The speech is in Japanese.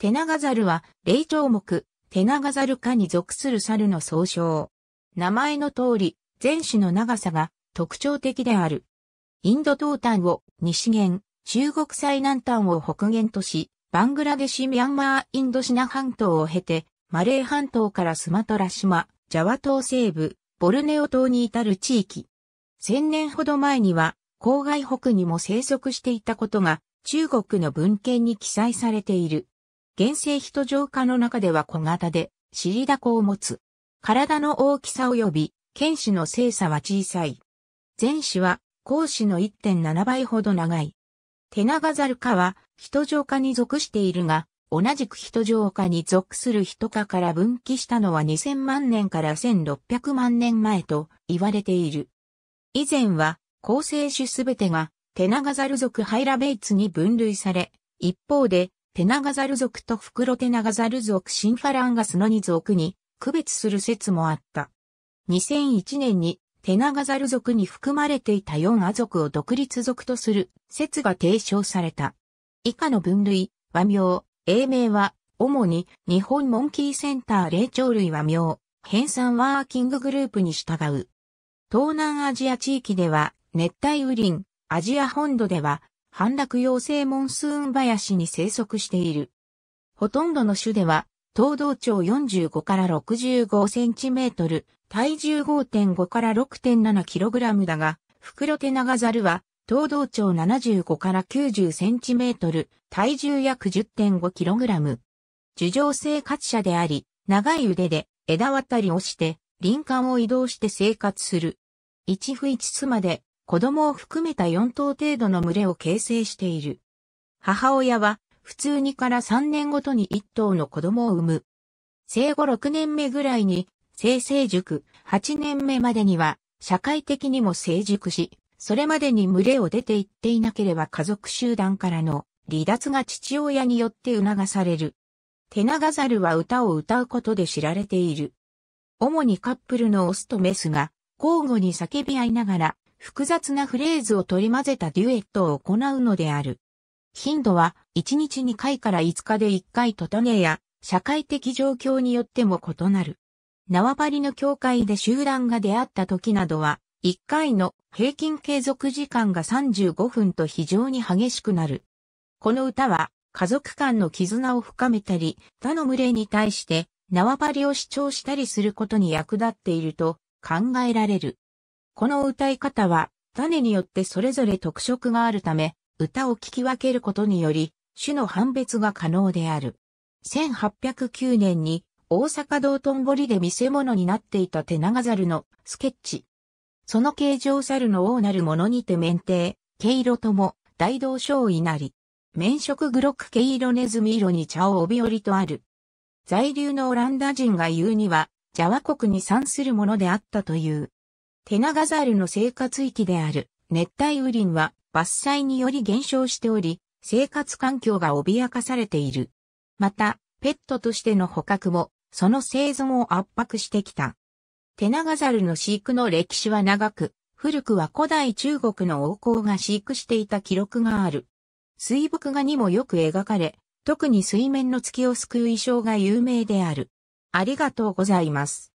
テナガザルは、霊長目、テナガザル科に属する猿の総称。名前の通り、前肢の長さが特徴的である。インド東端を西限、中国最南端を北限とし、バングラデシミャンマーインドシナ半島を経て、マレー半島からスマトラ島、ジャワ島西部、ボルネオ島に至る地域。千年ほど前には、郊外北にも生息していたことが、中国の文献に記載されている。原生ヒョ浄化の中では小型で、尻だこを持つ。体の大きさ及び、剣士の精査は小さい。前肢は、後肢の1.7倍ほど長い。テナガザル科は、ヒョ浄化に属しているが、同じくヒョ浄化に属するヒトカから分岐したのは2000万年から1600万年前と言われている。以前は、構成種すべてが、テナガザル族ハイラベイツに分類され、一方で、テナガザル族とフクロテナガザル族シンファランガスの2族に区別する説もあった。2001年にテナガザル族に含まれていた4ア族を独立族とする説が提唱された。以下の分類、和名、英名は、主に日本モンキーセンター霊長類和名、編纂ワーキンググループに従う。東南アジア地域では熱帯雨林、アジア本土では半落妖精モンスーン林に生息している。ほとんどの種では、東道長45から65センチメートル、体重5.5から6.7キログラムだが、袋手長猿は、東道長75から90センチメートル、体重約10.5キログラム。樹上生活者であり、長い腕で枝渡りをして、林間を移動して生活する。一不一つまで子供を含めた4頭程度の群れを形成している。母親は、普通にから3年ごとに1頭の子供を産む。生後6年目ぐらいに、生成熟、8年目までには、社会的にも成熟し、それまでに群れを出て行っていなければ家族集団からの離脱が父親によって促される。テナガザルは歌を歌うことで知られている。主にカップルのオスとメスが交互に叫び合いながら複雑なフレーズを取り混ぜたデュエットを行うのである。頻度は1日2回から5日で1回とトネや社会的状況によっても異なる。縄張りの境界で集団が出会った時などは、1回の平均継続時間が35分と非常に激しくなる。この歌は、家族間の絆を深めたり、他の群れに対して縄張りを主張したりすることに役立っていると考えられる。この歌い方は、種によってそれぞれ特色があるため、歌を聞き分けることにより、種の判別が可能である。1809年に大阪道頓堀で見せ物になっていた手長猿のスケッチ。その形状猿の王なるものにて免停、毛色とも大道小いなり。免職グロック毛色ネズミ色に茶を帯織とある。在留のオランダ人が言うには、ジャワ国に産するものであったという。テナガザルの生活域である熱帯雨林は伐採により減少しており、生活環境が脅かされている。また、ペットとしての捕獲も、その生存を圧迫してきた。テナガザルの飼育の歴史は長く、古くは古代中国の王侯が飼育していた記録がある。水墨画にもよく描かれ、特に水面の月を救う衣装が有名である。ありがとうございます。